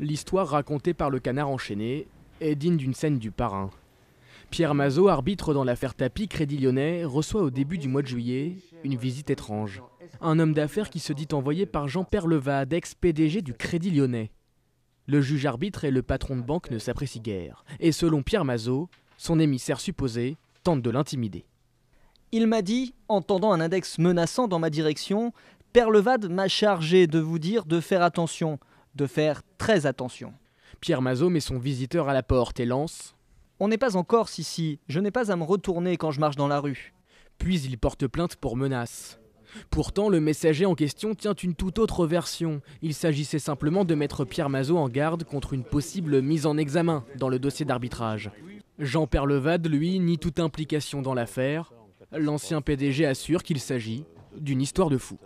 l'histoire racontée par le canard enchaîné est digne d'une scène du parrain. Pierre Mazot, arbitre dans l'affaire tapis Crédit Lyonnais, reçoit au début du mois de juillet une visite étrange. Un homme d'affaires qui se dit envoyé par Jean Perlevade, ex-PDG du Crédit Lyonnais. Le juge arbitre et le patron de banque ne s'apprécient guère. Et selon Pierre Mazot, son émissaire supposé tente de l'intimider. Il m'a dit, entendant un index menaçant dans ma direction, Perlevade m'a chargé de vous dire de faire attention de faire très attention. Pierre Mazot met son visiteur à la porte et lance On n'est pas en Corse ici, je n'ai pas à me retourner quand je marche dans la rue. Puis il porte plainte pour menace. Pourtant, le messager en question tient une toute autre version. Il s'agissait simplement de mettre Pierre Mazot en garde contre une possible mise en examen dans le dossier d'arbitrage. Jean Perlevade, lui, nie toute implication dans l'affaire. L'ancien PDG assure qu'il s'agit d'une histoire de fou.